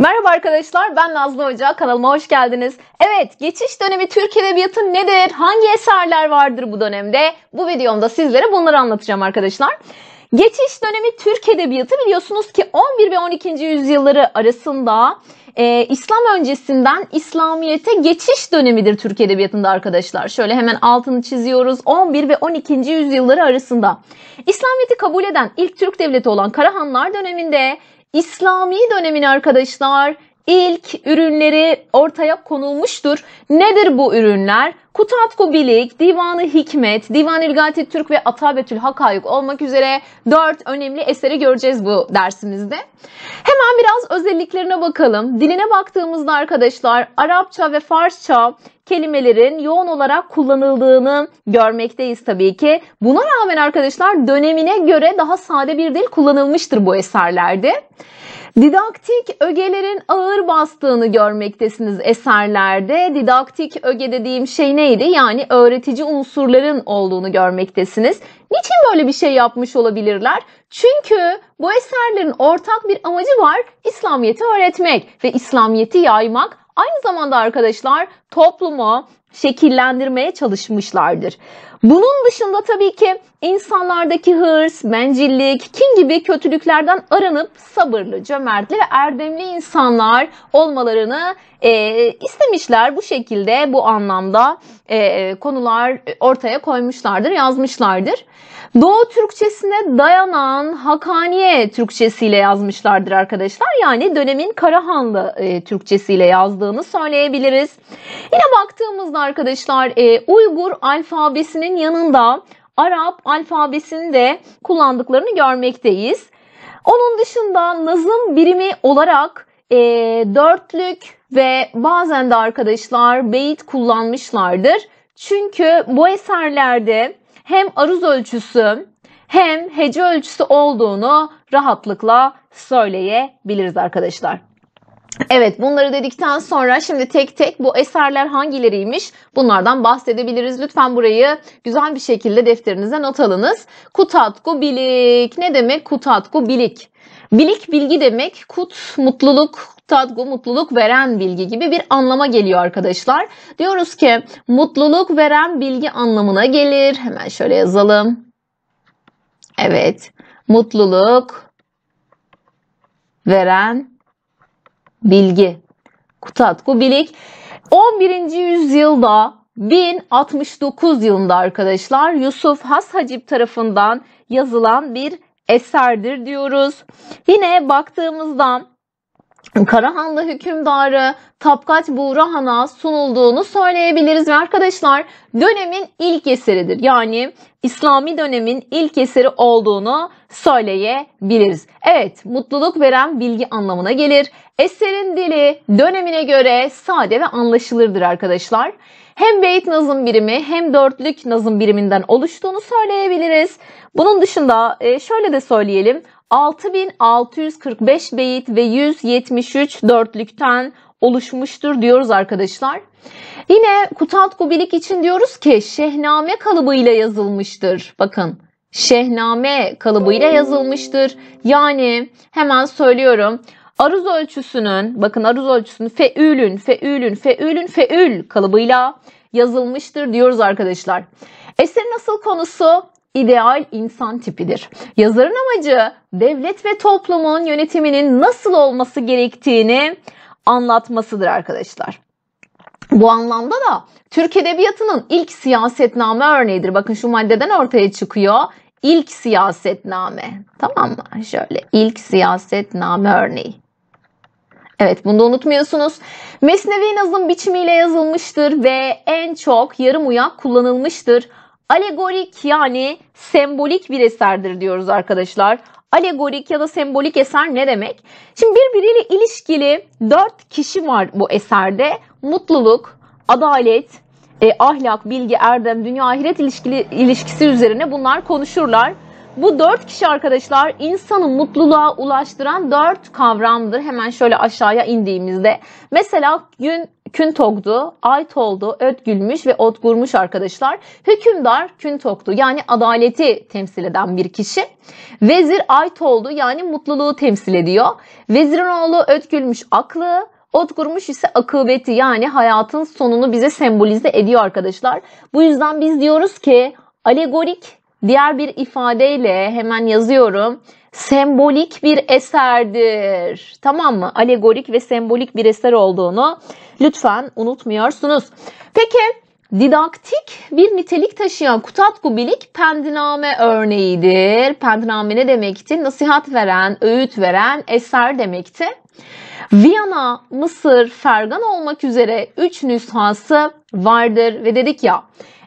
Merhaba arkadaşlar ben Nazlı Hoca kanalıma hoş geldiniz. Evet geçiş dönemi Türk Edebiyatı nedir? Hangi eserler vardır bu dönemde? Bu videomda sizlere bunları anlatacağım arkadaşlar. Geçiş dönemi Türk Edebiyatı biliyorsunuz ki 11 ve 12. yüzyılları arasında e, İslam öncesinden İslamiyet'e geçiş dönemidir Türk Edebiyatı'nda arkadaşlar. Şöyle hemen altını çiziyoruz 11 ve 12. yüzyılları arasında. İslamiyet'i kabul eden ilk Türk devleti olan Karahanlar döneminde İslami dönemin arkadaşlar ilk ürünleri ortaya konulmuştur. Nedir bu ürünler? Kutatku Bilik, Divanı Hikmet, Divan Ilgati Türk ve Atabetül Hakayık olmak üzere dört önemli eseri göreceğiz bu dersimizde. Hemen biraz özelliklerine bakalım. Diline baktığımızda arkadaşlar Arapça ve Farsça kelimelerin yoğun olarak kullanıldığını görmekteyiz tabii ki. Buna rağmen arkadaşlar dönemine göre daha sade bir dil kullanılmıştır bu eserlerde. Didaktik ögelerin ağır bastığını görmektesiniz eserlerde. Didaktik öge dediğim şey neydi? Yani öğretici unsurların olduğunu görmektesiniz. Niçin böyle bir şey yapmış olabilirler? Çünkü bu eserlerin ortak bir amacı var. İslamiyet'i öğretmek ve İslamiyet'i yaymak. Aynı zamanda arkadaşlar toplumu şekillendirmeye çalışmışlardır. Bunun dışında tabii ki insanlardaki hırs, bencillik, kin gibi kötülüklerden aranıp sabırlı, cömertli ve erdemli insanlar olmalarını e, istemişler. Bu şekilde bu anlamda e, konular ortaya koymuşlardır, yazmışlardır. Doğu Türkçesine dayanan Hakaniye Türkçesiyle yazmışlardır arkadaşlar. Yani dönemin Karahanlı e, Türkçesiyle yazdığını söyleyebiliriz. Yine baktığımızda arkadaşlar e, Uygur alfabesinin yanında Arap alfabesini de kullandıklarını görmekteyiz. Onun dışında nazım birimi olarak e, dörtlük ve bazen de arkadaşlar beyit kullanmışlardır. Çünkü bu eserlerde hem aruz ölçüsü hem hece ölçüsü olduğunu rahatlıkla söyleyebiliriz arkadaşlar. Evet bunları dedikten sonra şimdi tek tek bu eserler hangileriymiş bunlardan bahsedebiliriz. Lütfen burayı güzel bir şekilde defterinize not alınız. Kutatku bilik ne demek kutatku bilik? Bilik bilgi demek kut mutluluk tatgu mutluluk veren bilgi gibi bir anlama geliyor arkadaşlar. Diyoruz ki mutluluk veren bilgi anlamına gelir. Hemen şöyle yazalım. Evet mutluluk veren bilgi. Kutatku Bilik 11. yüzyılda 1069 yılında arkadaşlar Yusuf Has Hacip tarafından yazılan bir eserdir diyoruz. Yine baktığımızda Karahanlı hükümdarı Tapkaç Buğrahan'a sunulduğunu söyleyebiliriz ve arkadaşlar dönemin ilk eseridir. Yani İslami dönemin ilk eseri olduğunu söyleyebiliriz. Evet mutluluk veren bilgi anlamına gelir. Eserin dili dönemine göre sade ve anlaşılırdır arkadaşlar. Hem beyt nazım birimi hem dörtlük nazım biriminden oluştuğunu söyleyebiliriz. Bunun dışında e, şöyle de söyleyelim. 6645 beyit ve 173 dörtlükten oluşmuştur diyoruz arkadaşlar. Yine Kutatku Bilik için diyoruz ki şehname kalıbıyla yazılmıştır. Bakın şehname kalıbıyla yazılmıştır. Yani hemen söylüyorum aruz ölçüsünün bakın aruz ölçüsünün feülün feülün feülün feül kalıbıyla yazılmıştır diyoruz arkadaşlar. Eserin asıl konusu ideal insan tipidir. Yazarın amacı devlet ve toplumun yönetiminin nasıl olması gerektiğini anlatmasıdır arkadaşlar. Bu anlamda da Türk Edebiyatı'nın ilk siyasetname örneğidir. Bakın şu maddeden ortaya çıkıyor. İlk siyasetname. Tamam mı? Şöyle ilk siyasetname örneği. Evet bunu da unutmuyorsunuz. Mesnevi nazım biçimiyle yazılmıştır ve en çok yarım uyak kullanılmıştır. Alegorik yani sembolik bir eserdir diyoruz arkadaşlar. Alegorik ya da sembolik eser ne demek? Şimdi birbiriyle ilişkili dört kişi var bu eserde. Mutluluk, adalet, e, ahlak, bilgi, erdem, dünya, ahiret ilişkili, ilişkisi üzerine bunlar konuşurlar. Bu dört kişi arkadaşlar insanı mutluluğa ulaştıran dört kavramdır. Hemen şöyle aşağıya indiğimizde. Mesela gün kün tokdu, ay toldu, öt gülmüş ve ot gurmuş arkadaşlar. Hükümdar kün toktu yani adaleti temsil eden bir kişi. Vezir ay toldu yani mutluluğu temsil ediyor. Vezirin oğlu öt gülmüş aklı, Ot kurmuş ise akıbeti yani hayatın sonunu bize sembolize ediyor arkadaşlar. Bu yüzden biz diyoruz ki alegorik diğer bir ifadeyle hemen yazıyorum. Sembolik bir eserdir. Tamam mı? Alegorik ve sembolik bir eser olduğunu lütfen unutmuyorsunuz. Peki didaktik bir nitelik taşıyan Kutatku Bilik pendiname örneğidir. Pendiname ne demekti? Nasihat veren, öğüt veren eser demekti. Viyana, Mısır, Fergan olmak üzere 3 nüshası vardır ve dedik ya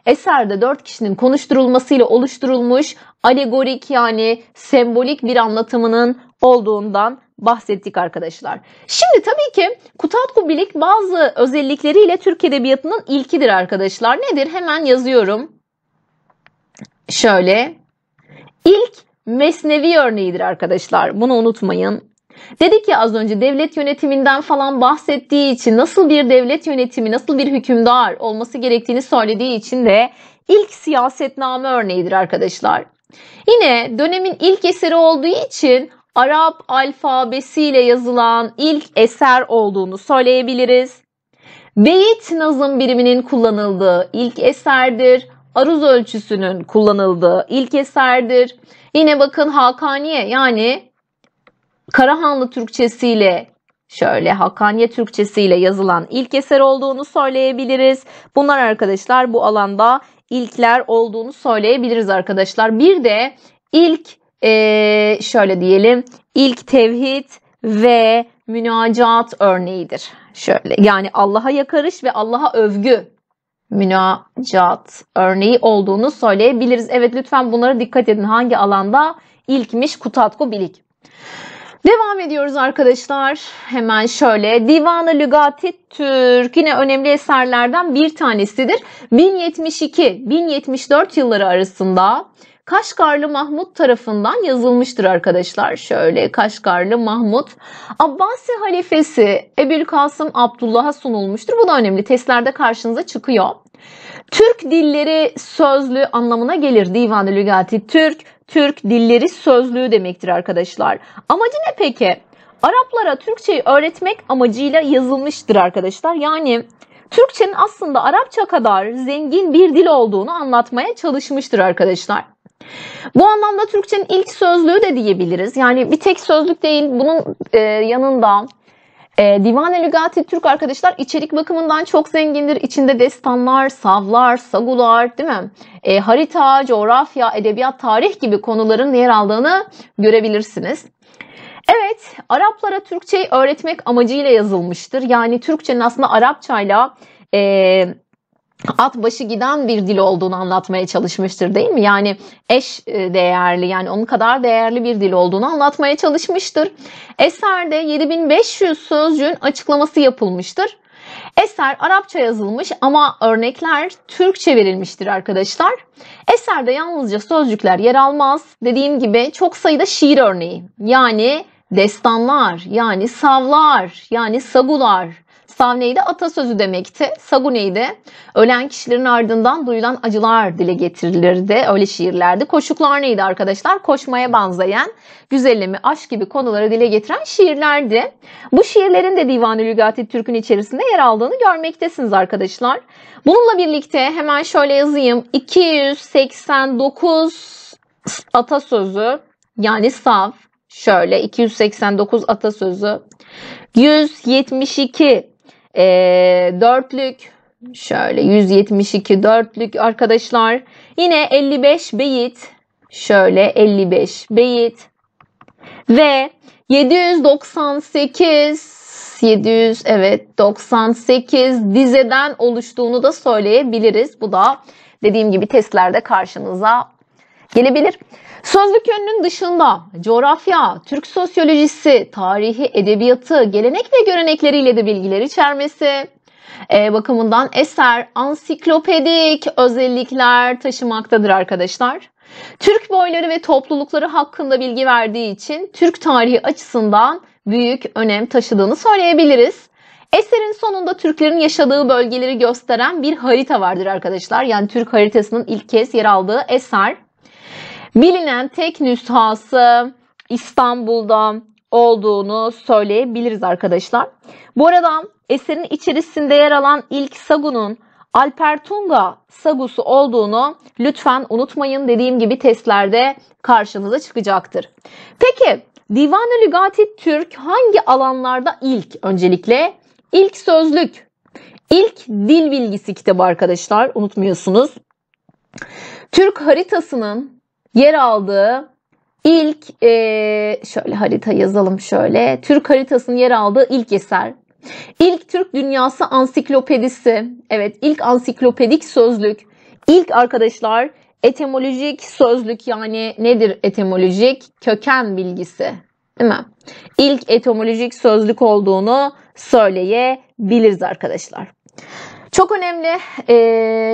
eserde 4 kişinin konuşturulmasıyla oluşturulmuş alegorik yani sembolik bir anlatımının olduğundan bahsettik arkadaşlar. Şimdi tabii ki Kutatku Bilik bazı özellikleriyle Türk Edebiyatı'nın ilkidir arkadaşlar. Nedir? Hemen yazıyorum. Şöyle. İlk mesnevi örneğidir arkadaşlar. Bunu unutmayın. Dedik ya az önce devlet yönetiminden falan bahsettiği için nasıl bir devlet yönetimi, nasıl bir hükümdar olması gerektiğini söylediği için de ilk siyasetname örneğidir arkadaşlar. Yine dönemin ilk eseri olduğu için Arap alfabesiyle yazılan ilk eser olduğunu söyleyebiliriz. Beyit nazım biriminin kullanıldığı ilk eserdir. Aruz ölçüsünün kullanıldığı ilk eserdir. Yine bakın Hakaniye yani Karahanlı Türkçesiyle şöyle Hakaniye Türkçesiyle yazılan ilk eser olduğunu söyleyebiliriz. Bunlar arkadaşlar bu alanda ilkler olduğunu söyleyebiliriz arkadaşlar. Bir de ilk ee, şöyle diyelim ilk tevhid ve münacat örneğidir. Şöyle yani Allah'a yakarış ve Allah'a övgü münacat örneği olduğunu söyleyebiliriz. Evet lütfen bunlara dikkat edin hangi alanda ilkmiş kutatku bilik. Devam ediyoruz arkadaşlar. Hemen şöyle Divanı Lügati Türk yine önemli eserlerden bir tanesidir. 1072-1074 yılları arasında Kaşgarlı Mahmut tarafından yazılmıştır arkadaşlar. Şöyle Kaşgarlı Mahmut Abbasi halifesi Kasım Abdullah'a sunulmuştur. Bu da önemli. Testlerde karşınıza çıkıyor. Türk dilleri sözlü anlamına gelir Divan-ı Lügati Türk. Türk dilleri sözlüğü demektir arkadaşlar. Amacı ne peki? Araplara Türkçeyi öğretmek amacıyla yazılmıştır arkadaşlar. Yani Türkçenin aslında Arapça kadar zengin bir dil olduğunu anlatmaya çalışmıştır arkadaşlar. Bu anlamda Türkçenin ilk sözlüğü de diyebiliriz. Yani bir tek sözlük değil, bunun e, yanında e, Divane Lügati Türk arkadaşlar içerik bakımından çok zengindir. İçinde destanlar, savlar, sagular değil mi? E, harita, coğrafya, edebiyat, tarih gibi konuların yer aldığını görebilirsiniz. Evet, Araplara Türkçeyi öğretmek amacıyla yazılmıştır. Yani Türkçenin aslında Arapçayla e, at başı giden bir dil olduğunu anlatmaya çalışmıştır değil mi? Yani eş e, değerli yani onun kadar değerli bir dil olduğunu anlatmaya çalışmıştır. Eserde 7500 sözcüğün açıklaması yapılmıştır. Eser Arapça yazılmış ama örnekler Türkçe verilmiştir arkadaşlar. Eserde yalnızca sözcükler yer almaz. Dediğim gibi çok sayıda şiir örneği yani destanlar yani savlar yani sagular Savneyi de atasözü demekti. Saguneyi de ölen kişilerin ardından duyulan acılar dile getirilirdi. Öyle şiirlerdi. Koşuklar neydi arkadaşlar? Koşmaya benzeyen, güzelleme, aşk gibi konuları dile getiren şiirlerdi. Bu şiirlerin de Divan-ı Lügati Türk'ün içerisinde yer aldığını görmektesiniz arkadaşlar. Bununla birlikte hemen şöyle yazayım. 289 atasözü yani sav şöyle 289 atasözü 172 e, dörtlük şöyle 172 dörtlük arkadaşlar. Yine 55 beyit şöyle 55 beyit ve 798 700 evet 98 dizeden oluştuğunu da söyleyebiliriz. Bu da dediğim gibi testlerde karşınıza gelebilir. Sözlük yönünün dışında coğrafya, Türk sosyolojisi, tarihi, edebiyatı, gelenek ve görenekleriyle de bilgiler içermesi, e, bakımından eser ansiklopedik özellikler taşımaktadır arkadaşlar. Türk boyları ve toplulukları hakkında bilgi verdiği için Türk tarihi açısından büyük önem taşıdığını söyleyebiliriz. Eserin sonunda Türklerin yaşadığı bölgeleri gösteren bir harita vardır arkadaşlar. Yani Türk haritasının ilk kez yer aldığı eser. Bilinen tek nüshası İstanbul'da olduğunu söyleyebiliriz arkadaşlar. Bu arada eserin içerisinde yer alan ilk Sagu'nun Alpertunga Sagu'su olduğunu lütfen unutmayın. Dediğim gibi testlerde karşınıza çıkacaktır. Peki Divan-ı Lügati Türk hangi alanlarda ilk? Öncelikle ilk sözlük, ilk dil bilgisi kitabı arkadaşlar unutmuyorsunuz. Türk haritasının yer aldığı ilk e, şöyle harita yazalım şöyle. Türk haritasının yer aldığı ilk eser. İlk Türk Dünyası Ansiklopedisi. Evet ilk ansiklopedik sözlük. İlk arkadaşlar etimolojik sözlük yani nedir etimolojik? Köken bilgisi. Değil mi? İlk etimolojik sözlük olduğunu söyleyebiliriz arkadaşlar. Çok önemli e,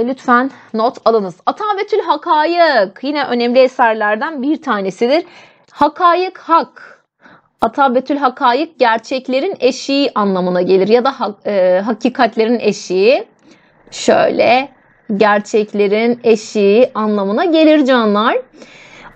lütfen not alınız. Atavetül Hakayık yine önemli eserlerden bir tanesidir. Hakayık hak. Atabetül Hakayık gerçeklerin eşiği anlamına gelir ya da hak, e, hakikatlerin eşiği. Şöyle gerçeklerin eşiği anlamına gelir canlar.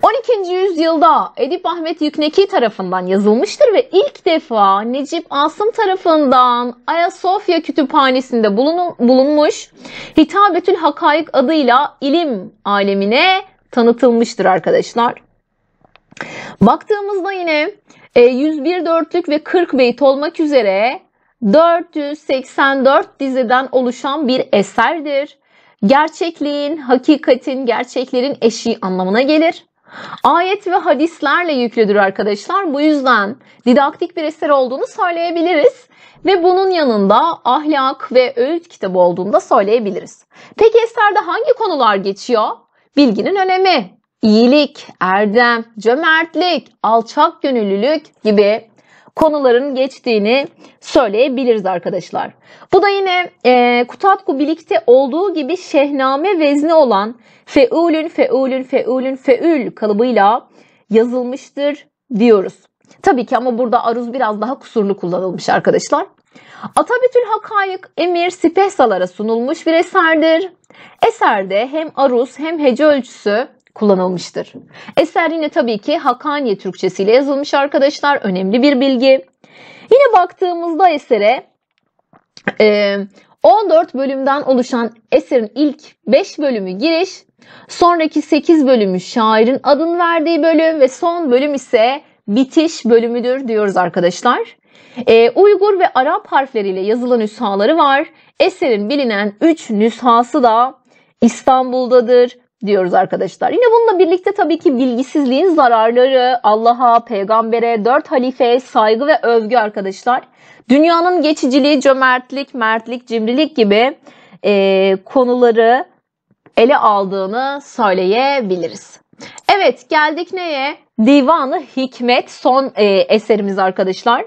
12. yüzyılda Edip Ahmet Yükneki tarafından yazılmıştır ve ilk defa Necip Asım tarafından Ayasofya Kütüphanesi'nde bulun, bulunmuş Hitabetül Hakayık adıyla ilim alemine tanıtılmıştır arkadaşlar. Baktığımızda yine 101 e, dörtlük ve 40 beyt olmak üzere 484 dizeden oluşan bir eserdir. Gerçekliğin, hakikatin, gerçeklerin eşiği anlamına gelir. Ayet ve hadislerle yüklüdür arkadaşlar. Bu yüzden didaktik bir eser olduğunu söyleyebiliriz ve bunun yanında ahlak ve öğüt kitabı olduğunu da söyleyebiliriz. Peki eserde hangi konular geçiyor? Bilginin önemi, iyilik, erdem, cömertlik, alçak gönüllülük gibi konuların geçtiğini söyleyebiliriz arkadaşlar. Bu da yine e, Kutatku Bilik'te olduğu gibi şehname vezni olan feülün feülün feülün feül kalıbıyla yazılmıştır diyoruz. Tabii ki ama burada aruz biraz daha kusurlu kullanılmış arkadaşlar. Atabetül Hakayık emir spehsalara sunulmuş bir eserdir. Eserde hem aruz hem hece ölçüsü kullanılmıştır. Eser yine tabii ki Hakaniye Türkçesiyle yazılmış arkadaşlar. Önemli bir bilgi. Yine baktığımızda esere 14 e, bölümden oluşan eserin ilk 5 bölümü giriş, sonraki 8 bölümü şairin adını verdiği bölüm ve son bölüm ise bitiş bölümüdür diyoruz arkadaşlar. E, Uygur ve Arap harfleriyle yazılan nüshaları var. Eserin bilinen 3 nüshası da İstanbul'dadır diyoruz arkadaşlar. Yine bununla birlikte tabii ki bilgisizliğin zararları, Allah'a, peygambere, dört halifeye saygı ve övgü arkadaşlar. Dünyanın geçiciliği, cömertlik, mertlik, cimrilik gibi e, konuları ele aldığını söyleyebiliriz. Evet geldik neye? Divanı Hikmet son e, eserimiz arkadaşlar.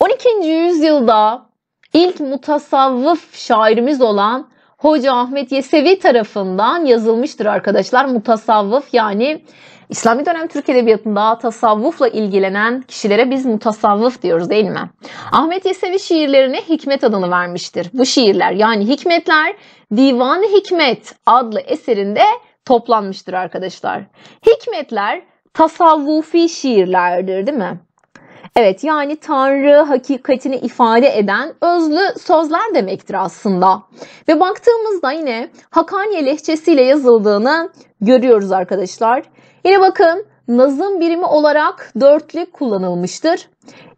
12. yüzyılda ilk mutasavvıf şairimiz olan Hoca Ahmet Yesevi tarafından yazılmıştır arkadaşlar. Mutasavvıf yani İslami dönem Türk Edebiyatı'nda tasavvufla ilgilenen kişilere biz mutasavvıf diyoruz değil mi? Ahmet Yesevi şiirlerine hikmet adını vermiştir. Bu şiirler yani hikmetler Divanı Hikmet adlı eserinde toplanmıştır arkadaşlar. Hikmetler tasavvufi şiirlerdir değil mi? Evet yani Tanrı hakikatini ifade eden özlü sözler demektir aslında. Ve baktığımızda yine Hakaniye lehçesiyle yazıldığını görüyoruz arkadaşlar. Yine bakın nazım birimi olarak dörtlük kullanılmıştır.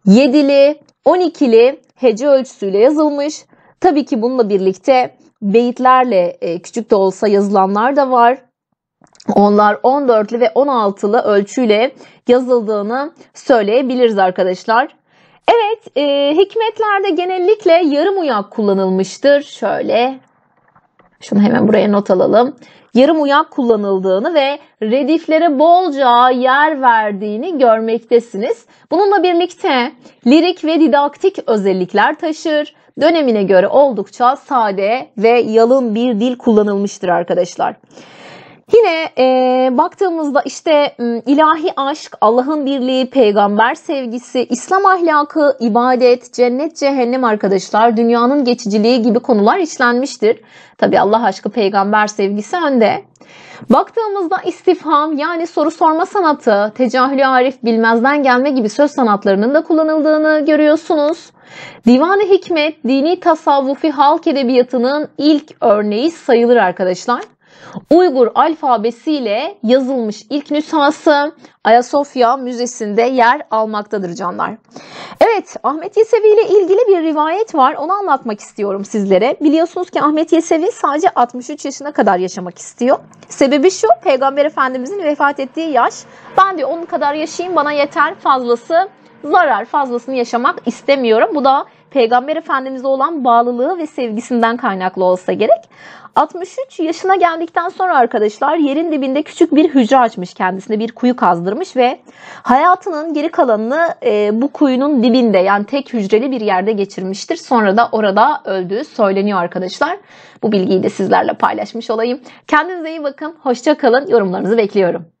Yedili, on ikili hece ölçüsüyle yazılmış. Tabii ki bununla birlikte beyitlerle e, küçük de olsa yazılanlar da var onlar 14'lü ve 16'lı ölçüyle yazıldığını söyleyebiliriz arkadaşlar. Evet, e, hikmetlerde genellikle yarım uyak kullanılmıştır. Şöyle, şunu hemen buraya not alalım. Yarım uyak kullanıldığını ve rediflere bolca yer verdiğini görmektesiniz. Bununla birlikte lirik ve didaktik özellikler taşır. Dönemine göre oldukça sade ve yalın bir dil kullanılmıştır arkadaşlar. Yine e, baktığımızda işte ilahi aşk, Allah'ın birliği, peygamber sevgisi, İslam ahlakı, ibadet, cennet, cehennem arkadaşlar, dünyanın geçiciliği gibi konular işlenmiştir. Tabi Allah aşkı, peygamber sevgisi önde. Baktığımızda istifham yani soru sorma sanatı, tecahülü arif bilmezden gelme gibi söz sanatlarının da kullanıldığını görüyorsunuz. Divan-ı Hikmet, dini tasavvufi halk edebiyatının ilk örneği sayılır arkadaşlar. Uygur alfabesiyle yazılmış ilk nüshası Ayasofya Müzesi'nde yer almaktadır canlar. Evet Ahmet Yesevi ile ilgili bir rivayet var onu anlatmak istiyorum sizlere. Biliyorsunuz ki Ahmet Yesevi sadece 63 yaşına kadar yaşamak istiyor. Sebebi şu Peygamber Efendimizin vefat ettiği yaş. Ben diyor onun kadar yaşayayım bana yeter fazlası zarar fazlasını yaşamak istemiyorum. Bu da Peygamber Efendimiz'e olan bağlılığı ve sevgisinden kaynaklı olsa gerek. 63 yaşına geldikten sonra arkadaşlar yerin dibinde küçük bir hücre açmış kendisine bir kuyu kazdırmış ve hayatının geri kalanını e, bu kuyunun dibinde yani tek hücreli bir yerde geçirmiştir. Sonra da orada öldüğü söyleniyor arkadaşlar. Bu bilgiyi de sizlerle paylaşmış olayım. Kendinize iyi bakın. Hoşça kalın. Yorumlarınızı bekliyorum.